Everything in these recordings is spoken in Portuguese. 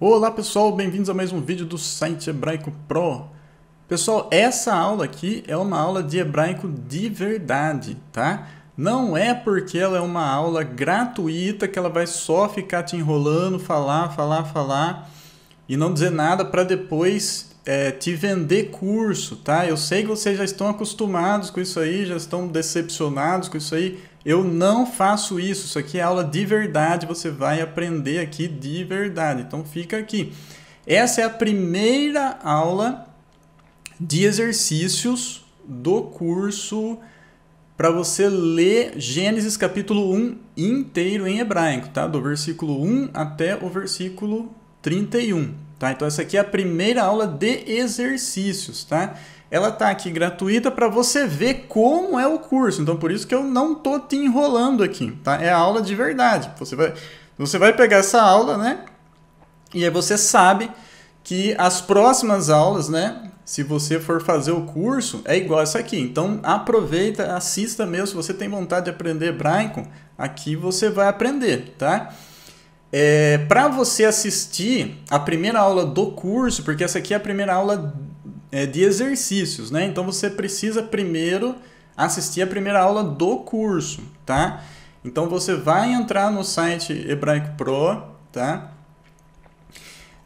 Olá pessoal, bem-vindos a mais um vídeo do site Hebraico Pro. Pessoal, essa aula aqui é uma aula de hebraico de verdade, tá? Não é porque ela é uma aula gratuita que ela vai só ficar te enrolando, falar, falar, falar e não dizer nada para depois é, te vender curso, tá? Eu sei que vocês já estão acostumados com isso aí, já estão decepcionados com isso aí, eu não faço isso, isso aqui é aula de verdade, você vai aprender aqui de verdade. Então fica aqui. Essa é a primeira aula de exercícios do curso para você ler Gênesis capítulo 1 inteiro em hebraico, tá? Do versículo 1 até o versículo 31, tá? Então essa aqui é a primeira aula de exercícios, tá? ela tá aqui gratuita para você ver como é o curso. Então por isso que eu não tô te enrolando aqui, tá? É a aula de verdade. Você vai você vai pegar essa aula, né? E aí você sabe que as próximas aulas, né, se você for fazer o curso, é igual essa aqui. Então aproveita, assista mesmo. Se você tem vontade de aprender hebraico, aqui você vai aprender, tá? É, para você assistir a primeira aula do curso, porque essa aqui é a primeira aula é, de exercícios, né? Então você precisa primeiro assistir a primeira aula do curso, tá? Então você vai entrar no site Hebraico Pro, tá?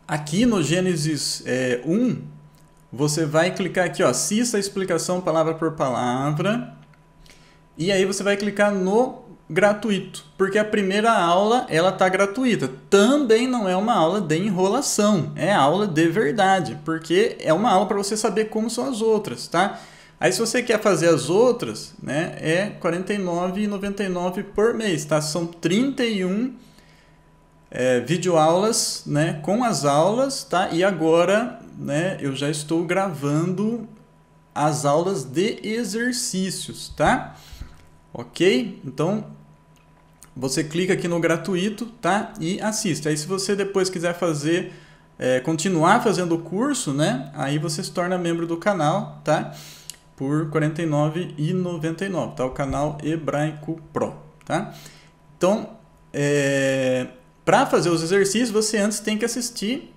Aqui no Gênesis é, 1, você vai clicar aqui, ó, assista a explicação palavra por palavra. E aí você vai clicar no gratuito, porque a primeira aula ela tá gratuita. Também não é uma aula de enrolação, é aula de verdade, porque é uma aula para você saber como são as outras, tá? Aí se você quer fazer as outras, né, é R$ 49,99 por mês, tá? São 31 é, videoaulas, né, com as aulas, tá? E agora, né, eu já estou gravando as aulas de exercícios, tá? Ok? Então, você clica aqui no gratuito, tá? E assiste. Aí se você depois quiser fazer, é, continuar fazendo o curso, né? Aí você se torna membro do canal, tá? Por R$ 49,99, tá? O canal Hebraico Pro, tá? Então, é, para fazer os exercícios, você antes tem que assistir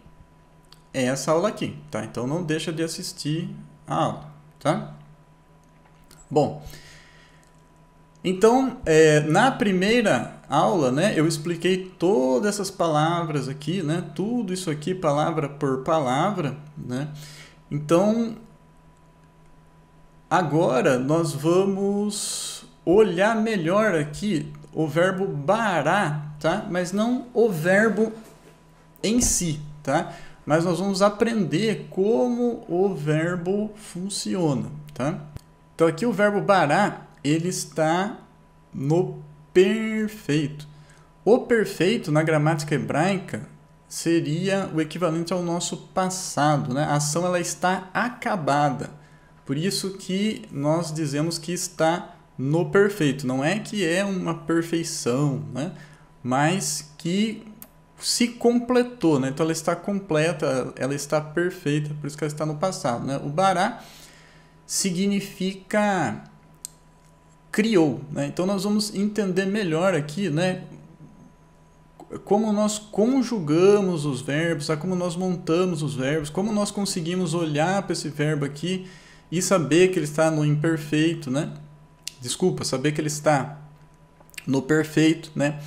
essa aula aqui, tá? Então não deixa de assistir a aula, tá? Bom, então, é, na primeira aula, né, eu expliquei todas essas palavras aqui, né, tudo isso aqui, palavra por palavra, né. Então, agora nós vamos olhar melhor aqui o verbo bará, tá? Mas não o verbo em si, tá? Mas nós vamos aprender como o verbo funciona, tá? Então aqui o verbo bará ele está no perfeito. O perfeito na gramática hebraica seria o equivalente ao nosso passado, né? A ação ela está acabada. Por isso que nós dizemos que está no perfeito. Não é que é uma perfeição, né? Mas que se completou, né? Então ela está completa, ela está perfeita, por isso que ela está no passado, né? O bará significa criou. Né? Então nós vamos entender melhor aqui né, como nós conjugamos os verbos, tá? como nós montamos os verbos, como nós conseguimos olhar para esse verbo aqui e saber que ele está no imperfeito, né? Desculpa, saber que ele está no perfeito, né?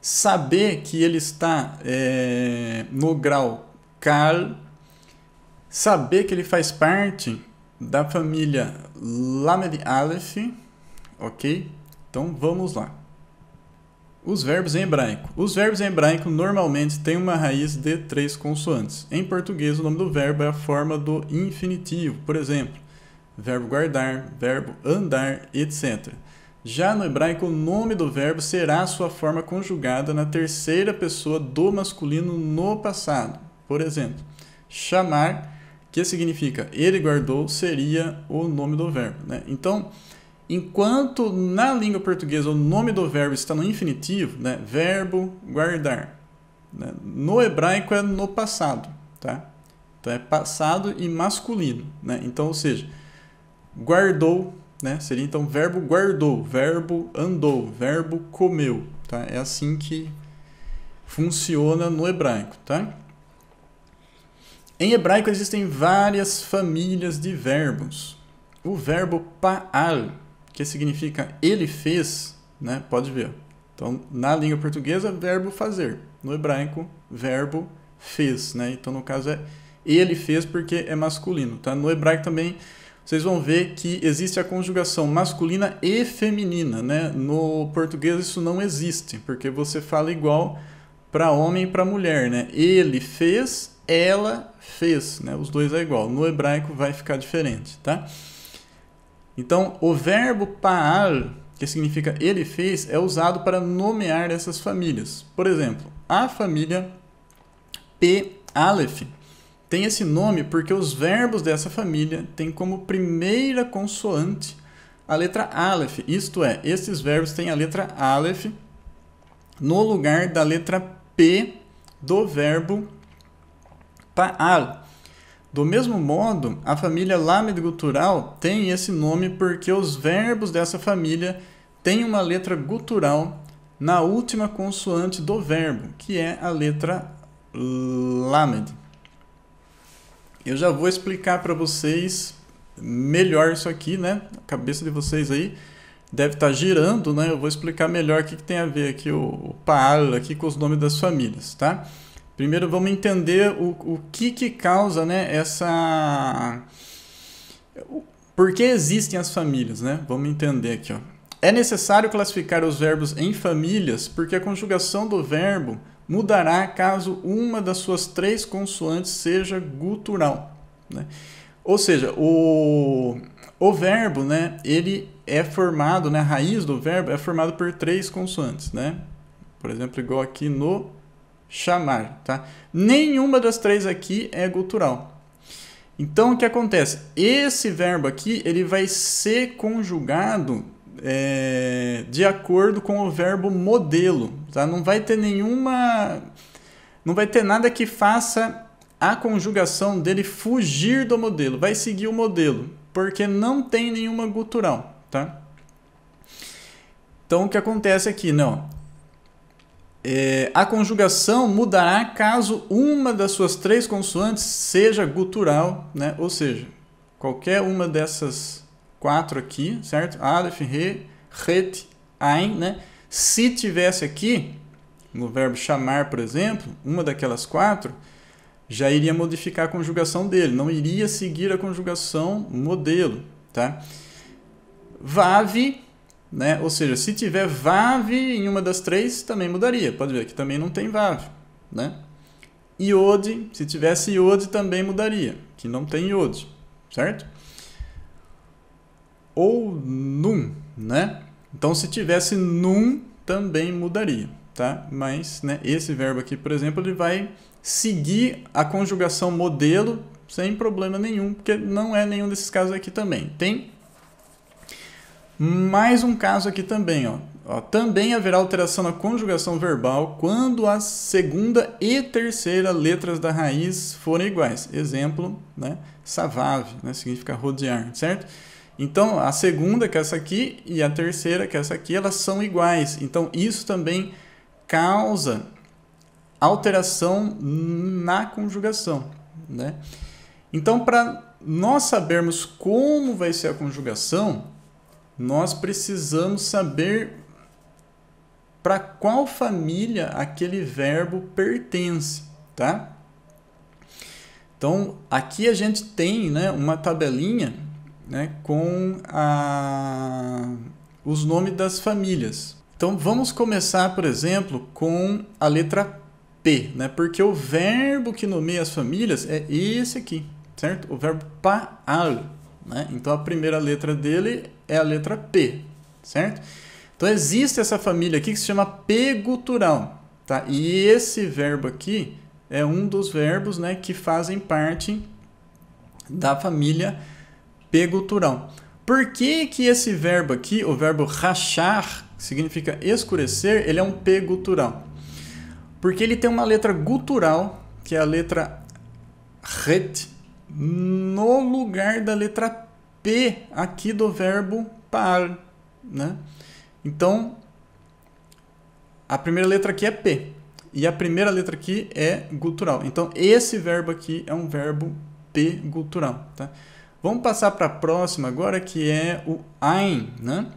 Saber que ele está é, no grau cal, saber que ele faz parte da família Lamed Aleph, ok? Então vamos lá. Os verbos em hebraico. Os verbos em hebraico normalmente têm uma raiz de três consoantes. Em português, o nome do verbo é a forma do infinitivo, por exemplo, verbo guardar, verbo andar, etc. Já no hebraico, o nome do verbo será a sua forma conjugada na terceira pessoa do masculino no passado. Por exemplo, chamar, que significa ele guardou, seria o nome do verbo. Né? Então, Enquanto na língua portuguesa o nome do verbo está no infinitivo, né? verbo guardar. Né? No hebraico é no passado, tá? Então é passado e masculino, né? Então, ou seja, guardou, né? Seria então verbo guardou, verbo andou, verbo comeu, tá? É assim que funciona no hebraico, tá? Em hebraico existem várias famílias de verbos. O verbo pa'al, que significa ele fez, né? Pode ver. Então, na língua portuguesa, verbo fazer. No hebraico, verbo fez, né? Então, no caso é ele fez porque é masculino, tá? No hebraico também vocês vão ver que existe a conjugação masculina e feminina, né? No português isso não existe, porque você fala igual para homem e para mulher, né? Ele fez, ela fez, né? Os dois é igual. No hebraico vai ficar diferente, tá? Então, o verbo pa'al, que significa ele fez, é usado para nomear essas famílias. Por exemplo, a família P. Aleph tem esse nome porque os verbos dessa família têm como primeira consoante a letra Aleph. Isto é, esses verbos têm a letra Aleph no lugar da letra P do verbo pa'al. Do mesmo modo, a família Lamed gutural tem esse nome porque os verbos dessa família têm uma letra gutural na última consoante do verbo, que é a letra Lamed. Eu já vou explicar para vocês melhor isso aqui, né? A cabeça de vocês aí deve estar tá girando, né? Eu vou explicar melhor o que, que tem a ver aqui o, o Paal aqui com os nomes das famílias, tá? Primeiro vamos entender o, o que, que causa né, essa. Por que existem as famílias, né? Vamos entender aqui. Ó. É necessário classificar os verbos em famílias porque a conjugação do verbo mudará caso uma das suas três consoantes seja gutural. Né? Ou seja, o, o verbo, né, ele é formado, né, a raiz do verbo é formado por três consoantes, né? Por exemplo, igual aqui no chamar, tá? Nenhuma das três aqui é gutural. Então, o que acontece? Esse verbo aqui, ele vai ser conjugado é, de acordo com o verbo modelo, tá? Não vai ter nenhuma... Não vai ter nada que faça a conjugação dele fugir do modelo. Vai seguir o modelo, porque não tem nenhuma gutural, tá? Então, o que acontece aqui? Não, é, a conjugação mudará caso uma das suas três consoantes seja gutural, né? ou seja, qualquer uma dessas quatro aqui, certo? Aleph, Re, ret, Ein, né? Se tivesse aqui, no verbo chamar, por exemplo, uma daquelas quatro, já iria modificar a conjugação dele, não iria seguir a conjugação modelo, tá? Vave né? Ou seja, se tiver VAV em uma das três, também mudaria. Pode ver que também não tem VAV. Né? Iode, se tivesse iode, também mudaria. Que não tem iode, certo? Ou num, né? Então, se tivesse num, também mudaria, tá? Mas né, esse verbo aqui, por exemplo, ele vai seguir a conjugação modelo sem problema nenhum, porque não é nenhum desses casos aqui também. Tem mais um caso aqui também, ó. ó. Também haverá alteração na conjugação verbal quando a segunda e terceira letras da raiz forem iguais. Exemplo, né? Savave, né? Significa rodear, certo? Então, a segunda, que é essa aqui, e a terceira, que é essa aqui, elas são iguais. Então, isso também causa alteração na conjugação, né? Então, para nós sabermos como vai ser a conjugação, nós precisamos saber para qual família aquele verbo pertence, tá? Então, aqui a gente tem né, uma tabelinha né, com a, os nomes das famílias. Então, vamos começar, por exemplo, com a letra P, né, porque o verbo que nomeia as famílias é esse aqui, certo? O verbo paal. Né? Então, a primeira letra dele é a letra P, certo? Então existe essa família aqui que se chama P gutural, tá? E esse verbo aqui é um dos verbos, né, que fazem parte da família P gutural. Por que, que esse verbo aqui, o verbo rachar, que significa escurecer, ele é um P gutural? Porque ele tem uma letra gutural, que é a letra ret, no lugar da letra P aqui do verbo par, né? Então, a primeira letra aqui é P. E a primeira letra aqui é gutural. Então, esse verbo aqui é um verbo P gutural, tá? Vamos passar para a próxima agora, que é o ein, né?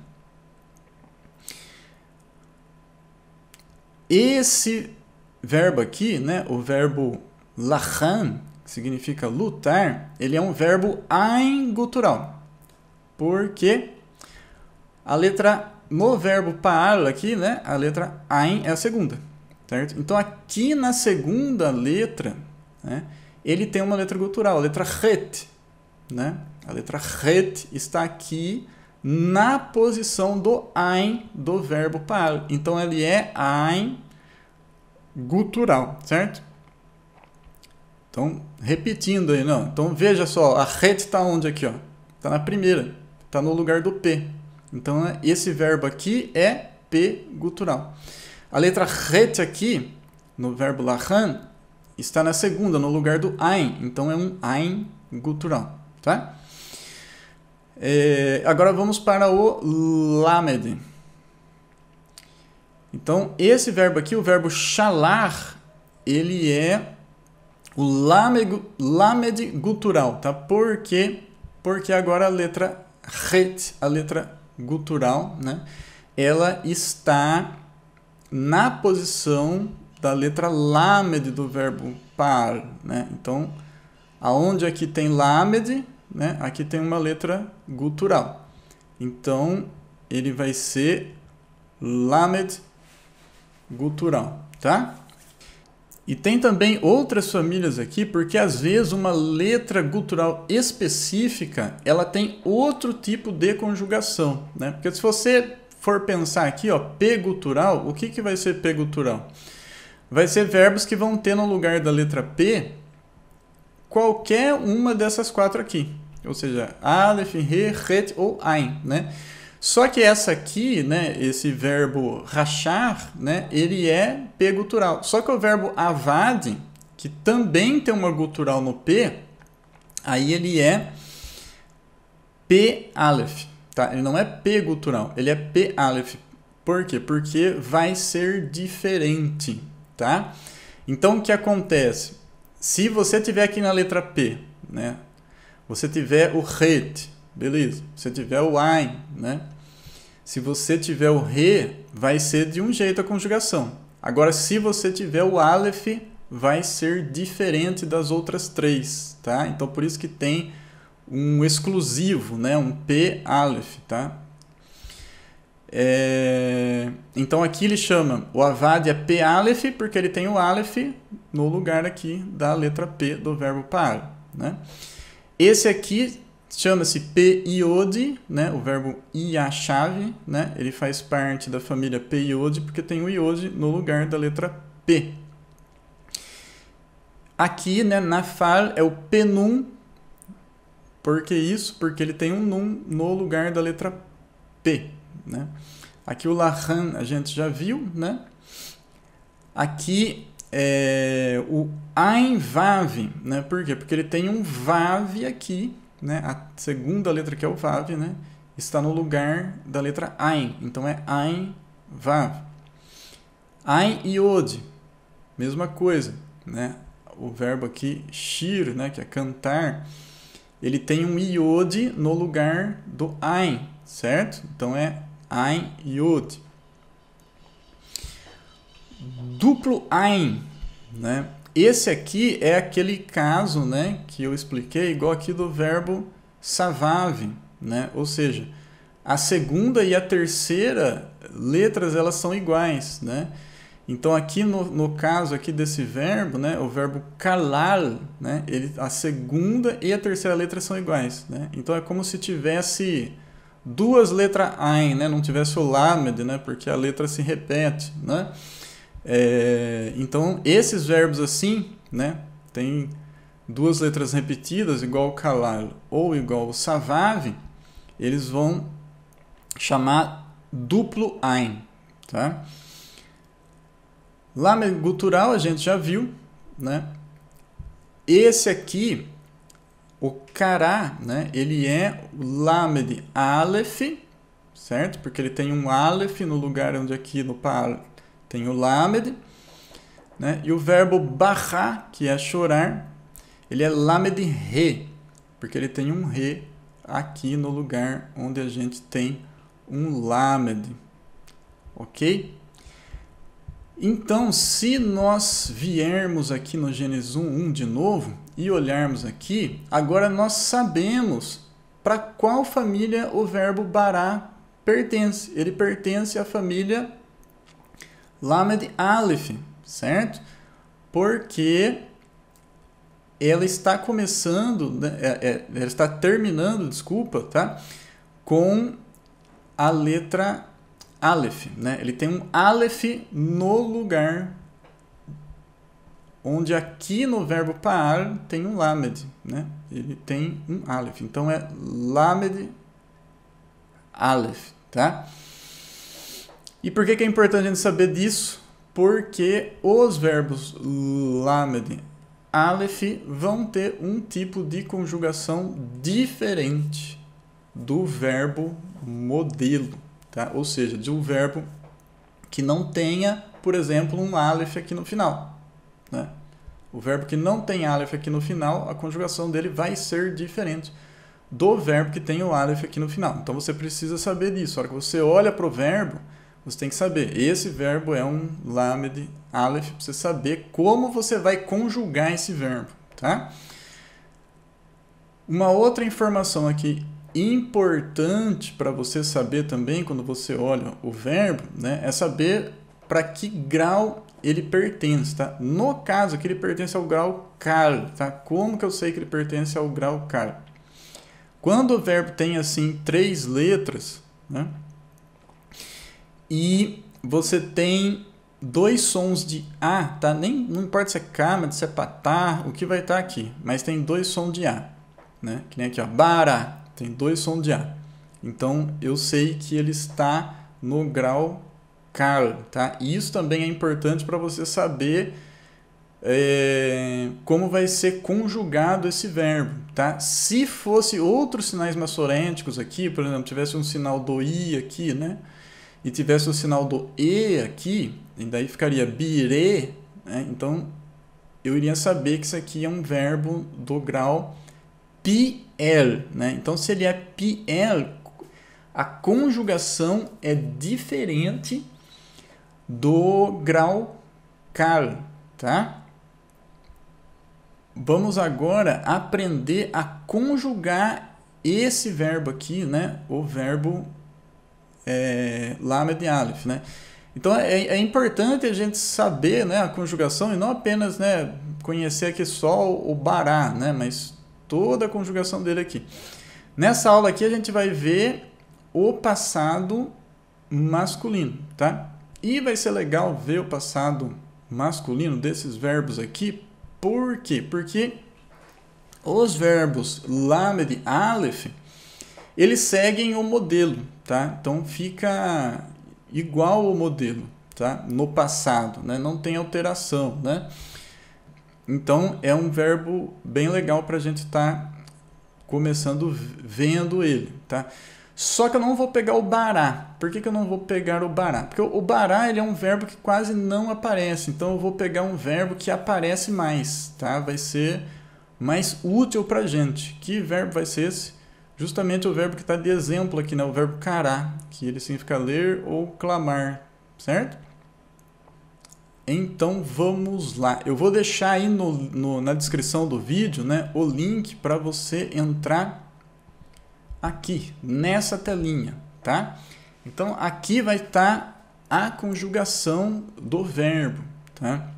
Esse verbo aqui, né, o verbo lachan, que significa lutar, ele é um verbo ein gutural. Porque a letra no verbo paro aqui, né? A letra ein é a segunda, certo? Então aqui na segunda letra, né? Ele tem uma letra gutural, a letra ret, né? A letra ret está aqui na posição do ein do verbo paro. Então ele é ein gutural, certo? Então, repetindo aí, não. Então veja só, a ret está onde aqui, ó? Está na primeira está no lugar do P. Então, né, esse verbo aqui é P gutural. A letra ret aqui, no verbo lahan, está na segunda, no lugar do ein. Então, é um ein gutural. Tá? É, agora vamos para o lamed. Então, esse verbo aqui, o verbo shalar, ele é o lamed, lamed gutural, tá? Porque, porque agora a letra Ret a letra gutural, né? Ela está na posição da letra lamed do verbo par, né? Então, aonde aqui tem lamed, né? Aqui tem uma letra gutural. Então, ele vai ser lamed gutural, tá? E tem também outras famílias aqui, porque às vezes uma letra gutural específica, ela tem outro tipo de conjugação, né? Porque se você for pensar aqui, ó, P gutural, o que, que vai ser P gutural? Vai ser verbos que vão ter no lugar da letra P qualquer uma dessas quatro aqui. Ou seja, Aleph, Re, Het ou Ein, né? Só que essa aqui, né, esse verbo rachar, né, ele é P gutural. Só que o verbo avade, que também tem uma gutural no P, aí ele é P alef, tá? Ele não é P gutural, ele é P alef. Por quê? Porque vai ser diferente, tá? Então o que acontece? Se você tiver aqui na letra P, né? Você tiver o ret, beleza. Se tiver o ein, né? Se você tiver o re, vai ser de um jeito a conjugação. Agora, se você tiver o aleph, vai ser diferente das outras três, tá? Então, por isso que tem um exclusivo, né? Um p aleph, tá? É... Então aqui ele chama o Avad é P Aleph, porque ele tem o Aleph no lugar aqui da letra P do verbo para. Né? Esse aqui Chama-se peiode, né? O verbo i a chave, né? Ele faz parte da família peiode porque tem o iode no lugar da letra p. Aqui, né, na fal é o penum. Por que isso? Porque ele tem um num no lugar da letra p, né? Aqui o lahan a gente já viu, né? Aqui é o ein vav, né? Por quê? Porque ele tem um vav aqui né, a segunda letra que é o Vav, né, está no lugar da letra Ein. Então é Ein, Vav. Ein e Od, mesma coisa. Né? O verbo aqui, Shir, né, que é cantar, ele tem um Iod no lugar do Ein, certo? Então é Ein, Iod. Duplo Ein, né? Esse aqui é aquele caso né, que eu expliquei, igual aqui do verbo savave, né? ou seja, a segunda e a terceira letras elas são iguais. Né? Então aqui no, no caso aqui desse verbo, né, o verbo calar, né, ele, a segunda e a terceira letra são iguais, né? Então é como se tivesse duas letras ain, né, não tivesse o lamed, né, porque a letra se repete, né? É, então, esses verbos assim, né, tem duas letras repetidas, igual calar ou igual savave, eles vão chamar duplo ein, tá? Lame gutural a gente já viu, né? Esse aqui, o cará, né? Ele é o lame de aleph, certo? Porque ele tem um aleph no lugar onde aqui no par tem o lamed, né? E o verbo barrar, que é chorar, ele é lamed re, porque ele tem um re aqui no lugar onde a gente tem um lamed, ok? Então, se nós viermos aqui no Gênesis 1, 1 de novo e olharmos aqui, agora nós sabemos para qual família o verbo bará pertence. Ele pertence à família Lamed Aleph, certo? Porque ela está começando, né, é, é, ela está terminando, desculpa, tá? Com a letra Aleph, né? Ele tem um Aleph no lugar onde aqui no verbo par tem um lamed, né? Ele tem um aleph. Então é lamed aleph, tá? E por que, que é importante a gente saber disso? Porque os verbos lamed, aleph vão ter um tipo de conjugação diferente do verbo modelo, tá? Ou seja, de um verbo que não tenha, por exemplo, um aleph aqui no final, né? O verbo que não tem aleph aqui no final, a conjugação dele vai ser diferente do verbo que tem o aleph aqui no final. Então você precisa saber disso. A hora que você olha para o verbo, você tem que saber. Esse verbo é um lamed aleph, para você saber como você vai conjugar esse verbo, tá? Uma outra informação aqui importante para você saber também quando você olha o verbo, né, é saber para que grau ele pertence, tá? No caso aqui ele pertence ao grau cal, tá? Como que eu sei que ele pertence ao grau cal? Quando o verbo tem assim três letras, né? e você tem dois sons de A, tá? Nem, não importa se é cama, se é patá, o que vai estar tá aqui, mas tem dois sons de A, né? Que nem aqui, ó, bara, tem dois sons de A. Então, eu sei que ele está no grau Karl, tá? isso também é importante para você saber é, como vai ser conjugado esse verbo, tá? Se fosse outros sinais maçorêticos aqui, por exemplo, tivesse um sinal do I aqui, né? e tivesse o sinal do E aqui, e daí ficaria bire, né? então eu iria saber que isso aqui é um verbo do grau PL. Né? Então, se ele é PL, a conjugação é diferente do grau CAL. Tá? Vamos agora aprender a conjugar esse verbo aqui, né? o verbo é, Lamed e Aleph, né? Então é, é, importante a gente saber né, a conjugação e não apenas né, conhecer aqui só o bará, né, mas toda a conjugação dele aqui. Nessa aula aqui a gente vai ver o passado masculino, tá? E vai ser legal ver o passado masculino desses verbos aqui, por quê? Porque os verbos lamed e aleph, eles seguem o modelo, tá? Então fica igual o modelo, tá? No passado, né? Não tem alteração, né? Então é um verbo bem legal para a gente estar tá começando vendo ele, tá? Só que eu não vou pegar o bará. Por que, que eu não vou pegar o bará? Porque o bará ele é um verbo que quase não aparece. Então eu vou pegar um verbo que aparece mais, tá? Vai ser mais útil para gente. Que verbo vai ser esse? justamente o verbo que está de exemplo aqui, né? o verbo cará, que ele significa ler ou clamar, certo? Então vamos lá. Eu vou deixar aí no, no, na descrição do vídeo né, o link para você entrar aqui, nessa telinha, tá? Então aqui vai estar tá a conjugação do verbo, tá?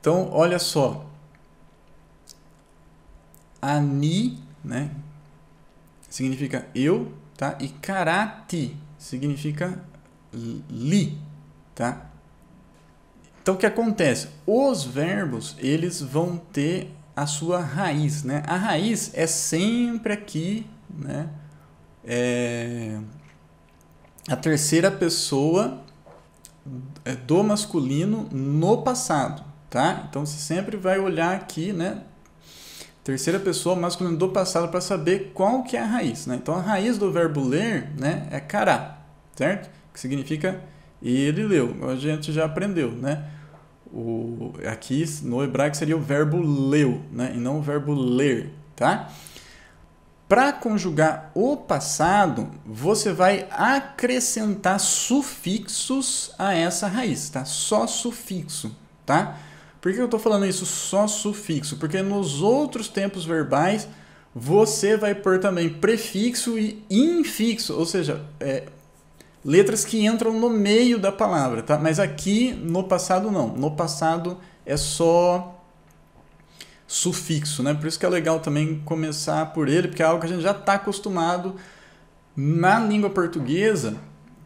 Então olha só. Ani né? Significa eu, tá? E karate significa li, tá? Então o que acontece? Os verbos, eles vão ter a sua raiz, né? A raiz é sempre aqui, né? É a terceira pessoa é, do masculino no passado, tá? Então você sempre vai olhar aqui, né? terceira pessoa masculino do passado para saber qual que é a raiz. Né? Então a raiz do verbo ler né, é cará, certo? Que significa ele leu. A gente já aprendeu, né? O, aqui no hebraico seria o verbo leu, né? E não o verbo ler, tá? Para conjugar o passado, você vai acrescentar sufixos a essa raiz, tá? Só sufixo, tá? Por que eu estou falando isso só sufixo? Porque nos outros tempos verbais você vai pôr também prefixo e infixo, ou seja, é, letras que entram no meio da palavra, tá? Mas aqui no passado não. No passado é só sufixo, né? Por isso que é legal também começar por ele, porque é algo que a gente já está acostumado na língua portuguesa,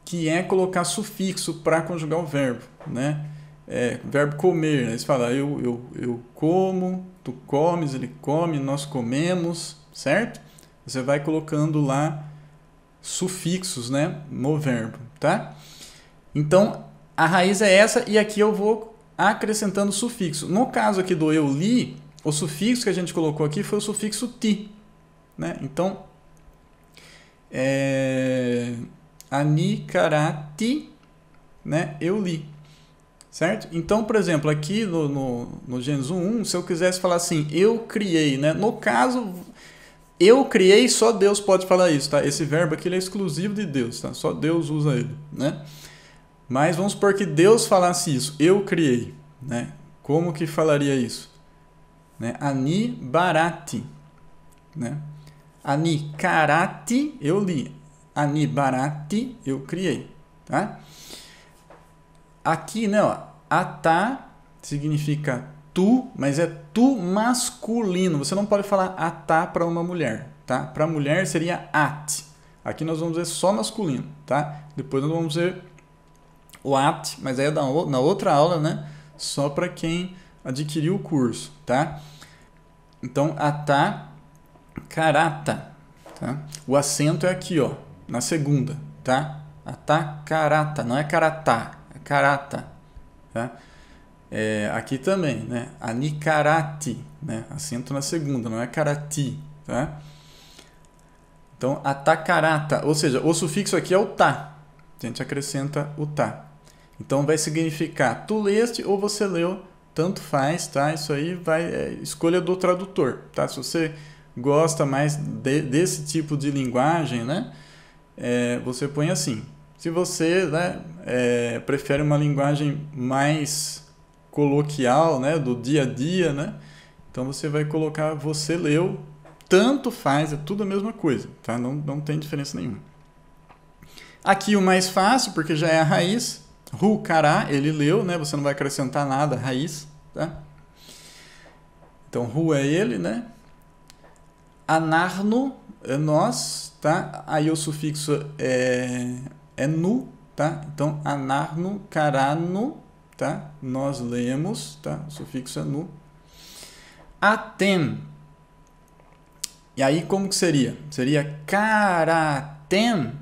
que é colocar sufixo para conjugar o verbo, né? é, verbo comer, né? Eles falam eu, eu, eu como, tu comes, ele come, nós comemos, certo? Você vai colocando lá sufixos, né, no verbo, tá? Então, a raiz é essa e aqui eu vou acrescentando sufixo. No caso aqui do eu li, o sufixo que a gente colocou aqui foi o sufixo ti, né? Então, é, anicarati, né, eu li. Certo? Então, por exemplo, aqui no, no, no Gênesis 1, se eu quisesse falar assim, eu criei, né? No caso, eu criei, só Deus pode falar isso, tá? Esse verbo aqui é exclusivo de Deus, tá? Só Deus usa ele, né? Mas vamos supor que Deus falasse isso, eu criei, né? Como que falaria isso? Né? Ani barati, né? Ani karati, eu li. Ani barati, eu criei, tá? Aqui ó, atá significa tu, mas é tu masculino. Você não pode falar atá para uma mulher, tá? Para mulher seria at. Aqui nós vamos ver só masculino, tá? Depois nós vamos ver o at, mas aí é na outra aula, né? Só para quem adquiriu o curso, tá? Então, atá carata, tá? O acento é aqui, ó, na segunda, tá? Atá carata, não é carata. Nicarata. Tá? É, aqui também, né? A Nicarati, né? Acento assim na segunda, não é Carati, tá? Então, atacarata, ou seja, o sufixo aqui é o tá. A gente acrescenta o tá. Então, vai significar tu leste ou você leu, tanto faz, tá? Isso aí vai é, escolha do tradutor, tá? Se você gosta mais de, desse tipo de linguagem, né? É, você põe assim, se você né, é, prefere uma linguagem mais coloquial, né, do dia a dia, né, então você vai colocar você leu, tanto faz, é tudo a mesma coisa, tá? não, não tem diferença nenhuma. Aqui o mais fácil, porque já é a raiz, ru, cará, ele leu, né, você não vai acrescentar nada, raiz. Tá? Então ru é ele, né? Anarno é nós, tá? Aí o sufixo é é nu, tá? Então, anarno, carano, tá? Nós lemos, tá? O sufixo é nu. Aten. E aí, como que seria? Seria caraten.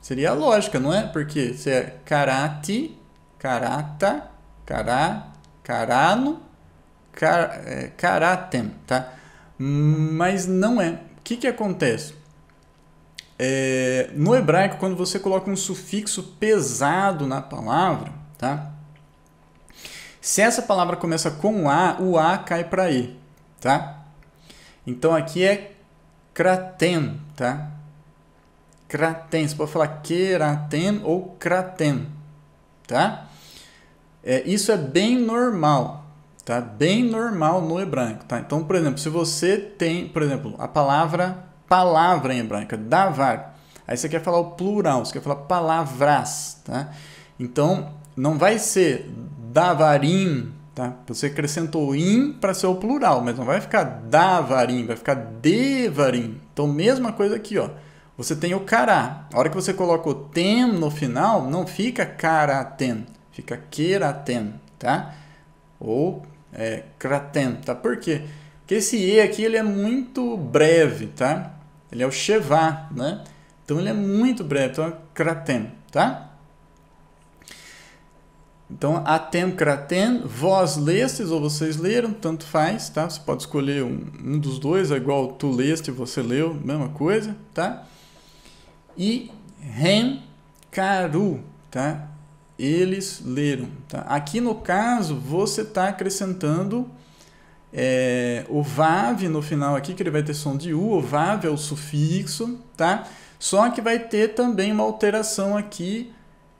Seria a lógica, não é? Porque se é karate, karata, kará, karano, kar, é, karatem, tá? Mas não é. O que, que acontece? É, no hebraico, quando você coloca um sufixo pesado na palavra, tá? Se essa palavra começa com A, o A cai para I, tá? Então aqui é kraten, tá? Kraten, você pode falar keraten ou kraten, tá? É, isso é bem normal, tá? Bem normal no hebraico, tá? Então, por exemplo, se você tem, por exemplo, a palavra palavra em hebraico, é davar. Aí você quer falar o plural, você quer falar palavras, tá? Então, não vai ser davarim, tá? Você acrescentou im para ser o plural, mas não vai ficar davarim, vai ficar devarim. Então, mesma coisa aqui, ó. Você tem o cara. A hora que você coloca o tem no final, não fica karaten, fica keraten, tá? Ou é, kraten, tá? Por quê? Porque esse e aqui ele é muito breve, tá? Ele é o Shevá, né? Então ele é muito breve, então é tá? Então, Atem Kraten, vós lestes ou vocês leram, tanto faz, tá? Você pode escolher um, um dos dois, é igual tu leste, você leu, mesma coisa, tá? E Ren Karu, tá? Eles leram, tá? Aqui no caso, você está acrescentando é, o VAV no final aqui, que ele vai ter som de U, o VAV é o sufixo, tá? Só que vai ter também uma alteração aqui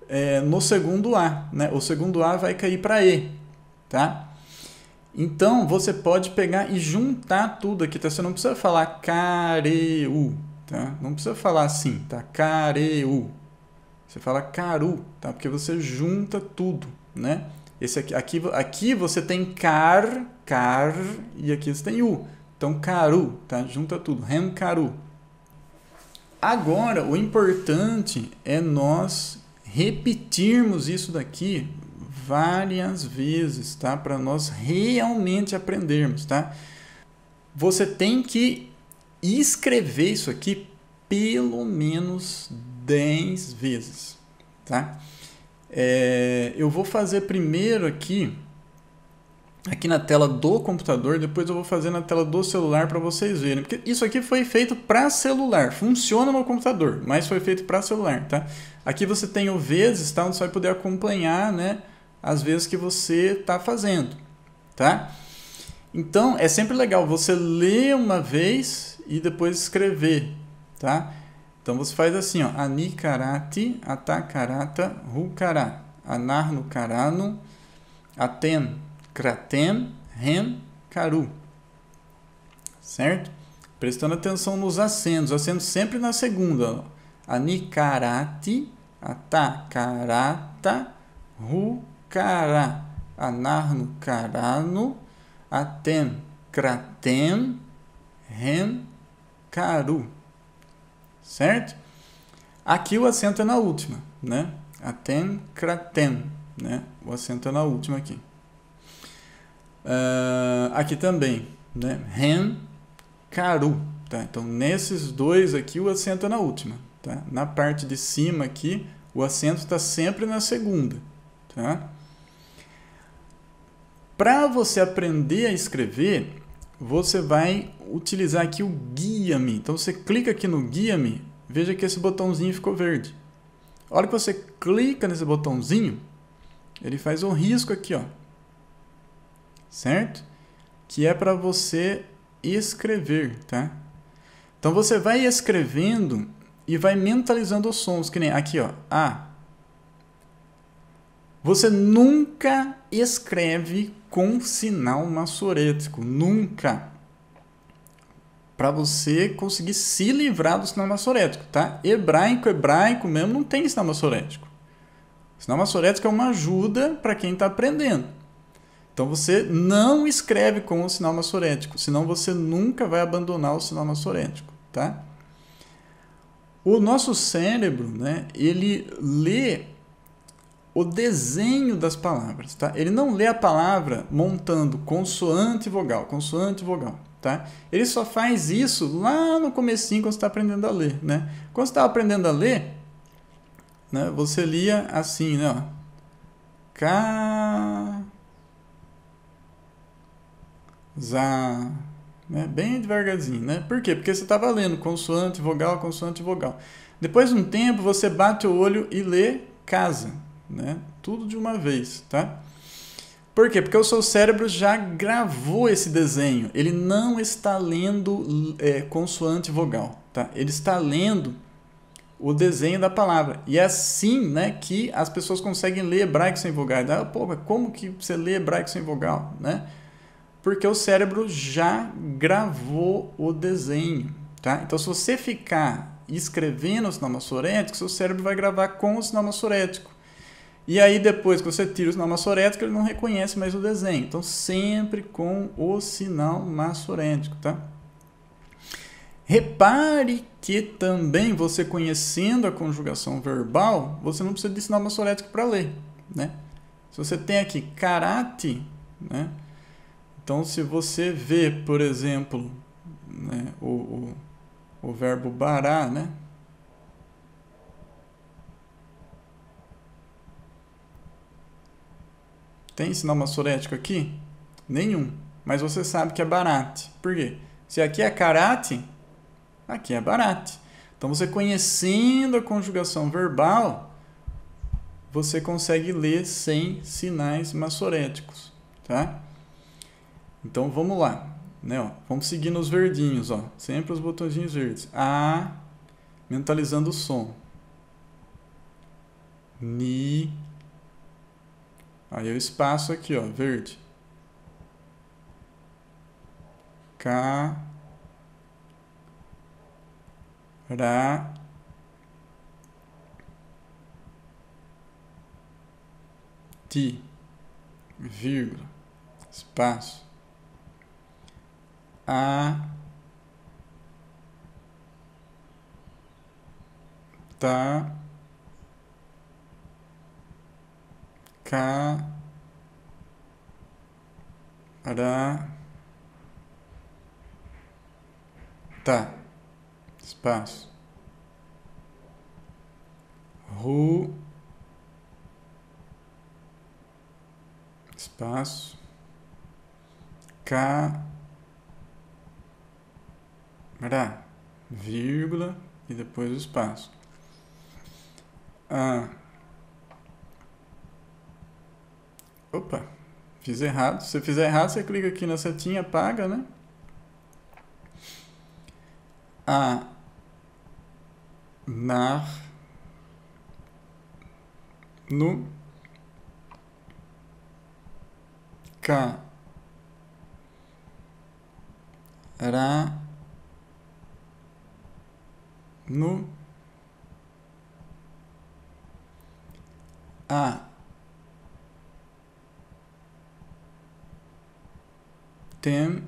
é, no segundo A, né? O segundo A vai cair para E, tá? Então, você pode pegar e juntar tudo aqui, tá? Você não precisa falar careu, tá? Não precisa falar assim, tá? Careu. Você fala caru, tá? Porque você junta tudo, né? Esse aqui, aqui, aqui você tem car, car e aqui você tem u. Então caru, tá? Junta tudo, hem caru. Agora, o importante é nós repetirmos isso daqui várias vezes, tá? Para nós realmente aprendermos, tá? Você tem que escrever isso aqui pelo menos 10 vezes, tá? É, eu vou fazer primeiro aqui, aqui na tela do computador, depois eu vou fazer na tela do celular para vocês verem. Porque isso aqui foi feito para celular, funciona no computador, mas foi feito para celular, tá? Aqui você tem o vezes, tá? você vai poder acompanhar, né? As vezes que você está fazendo, tá? Então, é sempre legal você ler uma vez e depois escrever, tá? Então você faz assim, ó, anikarati, atakarata, rukara, anarno karano, aten, kraten, ren, karu. Certo? Prestando atenção nos acentos, acentos sempre na segunda. Ó. Anikarati, atakarata, rukara, anarno karano, aten, kraten, ren, karu certo? Aqui o acento é na última, né? Aten, kraten, né? O acento é na última aqui. Uh, aqui também, né? Ren, karu, tá? Então, nesses dois aqui, o acento é na última, tá? Na parte de cima aqui, o acento está sempre na segunda, tá? Para você aprender a escrever, você vai utilizar aqui o guia-me. Então você clica aqui no guia-me, veja que esse botãozinho ficou verde. A hora que você clica nesse botãozinho, ele faz um risco aqui, ó. Certo? Que é para você escrever, tá? Então você vai escrevendo e vai mentalizando os sons, que nem aqui, ó. A. Você nunca escreve com sinal maçorético. Nunca. Para você conseguir se livrar do sinal maçorético, tá? Hebraico, hebraico mesmo não tem sinal maçorético. sinal maçorético é uma ajuda para quem está aprendendo. Então você não escreve com o sinal maçorético, senão você nunca vai abandonar o sinal maçorético, tá? O nosso cérebro, né, ele lê o desenho das palavras, tá? Ele não lê a palavra montando consoante e vogal, consoante e vogal, tá? Ele só faz isso lá no comecinho quando está aprendendo a ler, né? Quando está aprendendo a ler, né, você lia assim, né, ó. Ca né? Bem devagarzinho, né? Por quê? Porque você estava lendo consoante, vogal, consoante, vogal. Depois de um tempo, você bate o olho e lê casa, né? Tudo de uma vez, tá? Por quê? Porque o seu cérebro já gravou esse desenho. Ele não está lendo é, consoante vogal, tá? Ele está lendo o desenho da palavra. E é assim né, que as pessoas conseguem ler hebraico sem vogal. Ah, pô, mas como que você lê hebraico sem vogal? Né? Porque o cérebro já gravou o desenho. Tá? Então, se você ficar escrevendo o sinal maçorético, seu cérebro vai gravar com o sinal maçorético. E aí depois que você tira o sinal maçorético, ele não reconhece mais o desenho. Então sempre com o sinal maçorético, tá? Repare que também você conhecendo a conjugação verbal, você não precisa de sinal maçorético para ler, né? Se você tem aqui karate, né? Então se você vê, por exemplo, né, o, o, o verbo bará, né? Tem sinal maçorético aqui? Nenhum. Mas você sabe que é barate. Por quê? Se aqui é karate, aqui é barate. Então, você conhecendo a conjugação verbal, você consegue ler sem sinais maçoréticos, tá? Então, vamos lá. Né, ó, vamos seguir nos verdinhos, ó, sempre os botõezinhos verdes. A, mentalizando o som. Ni, Aí eu espaço aqui, ó, verde. K ti vírgula espaço a tá Cara. Tá. Espaço. Ru. Espaço. Ca. Ra. Vírgula. E depois o espaço. Ah. Opa, fiz errado. Se fizer errado, você clica aqui na setinha, apaga, né? A nar no ca ra no a tem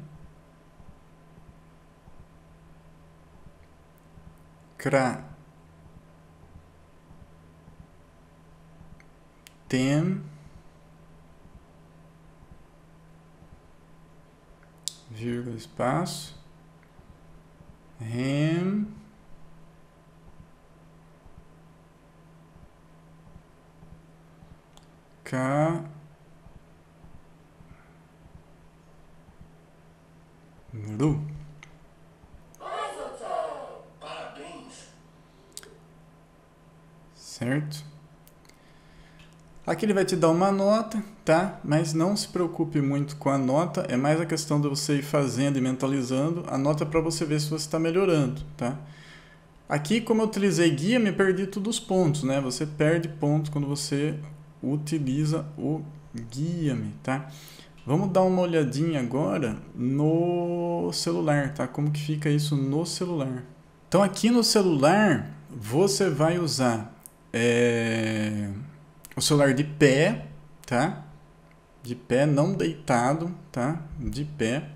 cra tem vírgula espaço rem k Certo? Aqui ele vai te dar uma nota, tá? Mas não se preocupe muito com a nota, é mais a questão de você ir fazendo e mentalizando. A nota é para você ver se você está melhorando, tá? Aqui, como eu utilizei guia, me perdi todos os pontos, né? Você perde pontos quando você utiliza o guia-me, tá? Vamos dar uma olhadinha agora no celular, tá? Como que fica isso no celular. Então aqui no celular você vai usar é, o celular de pé, tá? De pé, não deitado, tá? De pé.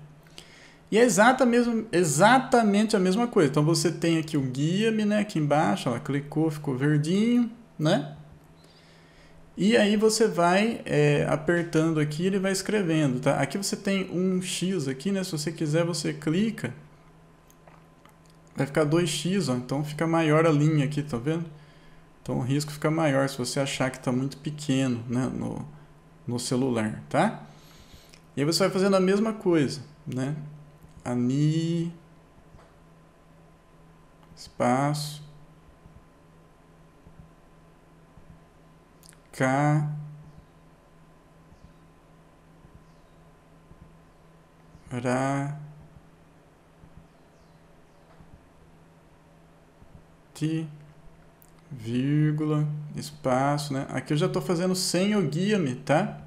E é exata mesmo, exatamente a mesma coisa. Então você tem aqui o guia-me, né? Aqui embaixo, ela clicou, ficou verdinho, né? E aí você vai é, apertando aqui, ele vai escrevendo, tá? Aqui você tem um X aqui, né? Se você quiser, você clica. Vai ficar 2x, ó. Então fica maior a linha aqui, tá vendo? Então o risco fica maior se você achar que está muito pequeno, né? No, no celular, tá? E aí você vai fazendo a mesma coisa, né? Ani... Espaço... K. Ra. Ti. Vírgula. Espaço, né? Aqui eu já estou fazendo sem o guia-me, tá?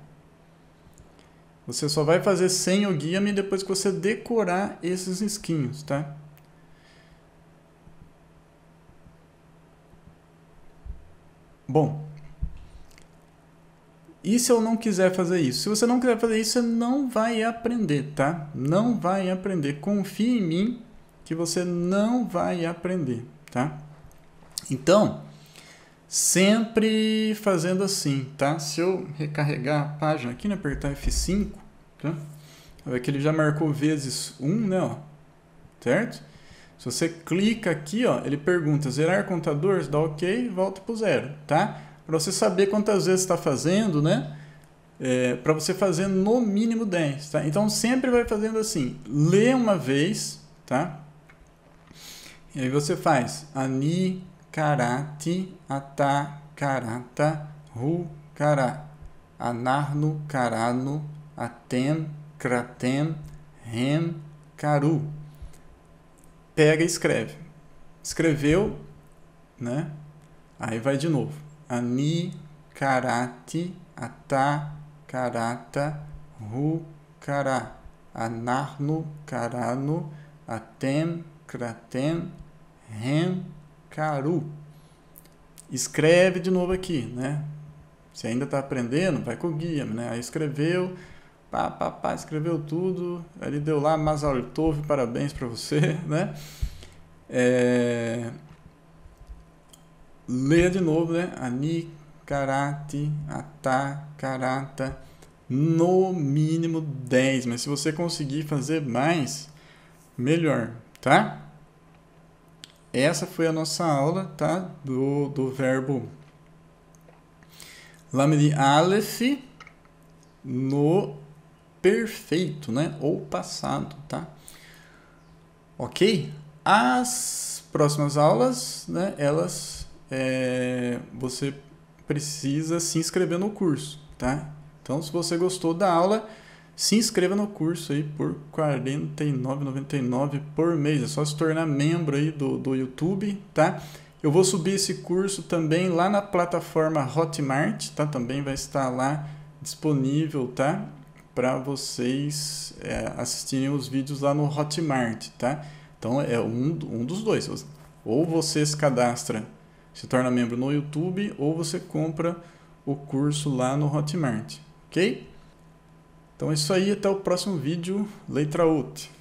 Você só vai fazer sem o guia-me depois que você decorar esses risquinhos, tá? Bom, e se eu não quiser fazer isso? Se você não quiser fazer isso, você não vai aprender, tá? Não vai aprender. Confie em mim que você não vai aprender, tá? Então, sempre fazendo assim, tá? Se eu recarregar a página aqui, né, apertar F5, tá? Vai que ele já marcou vezes 1, né, ó. Certo? Se você clica aqui, ó, ele pergunta zerar contadores, dá OK, volta pro zero, tá? para você saber quantas vezes está fazendo, né? É, para você fazer no mínimo 10, tá? Então sempre vai fazendo assim, lê uma vez, tá? E aí você faz ani karate ata karata ru kara anarno karano aten kraten ren karu. Pega e escreve. Escreveu, né? Aí vai de novo ani karati ata karata, ru kara, anarno karano, atem kratem, ren karu. Escreve de novo aqui, né? Se ainda está aprendendo, vai com o guia, né? Aí escreveu, pá, pá, pá, escreveu tudo, aí ele deu lá, Mazal Tov, parabéns para você, né? É, leia de novo, né? Ani karate, ata karata, no mínimo 10, mas se você conseguir fazer mais, melhor, tá? Essa foi a nossa aula, tá? Do, do verbo Lamed Aleph no perfeito, né? Ou passado, tá? Ok? As próximas aulas, né? Elas é, você precisa se inscrever no curso, tá? Então, se você gostou da aula, se inscreva no curso aí por R$ 49,99 por mês. É só se tornar membro aí do, do YouTube, tá? Eu vou subir esse curso também lá na plataforma Hotmart, tá? Também vai estar lá disponível, tá? Para vocês é, assistirem os vídeos lá no Hotmart, tá? Então é um, um dos dois. Ou você se cadastra se torna membro no YouTube ou você compra o curso lá no Hotmart, ok? Então é isso aí, até o próximo vídeo. Letra out!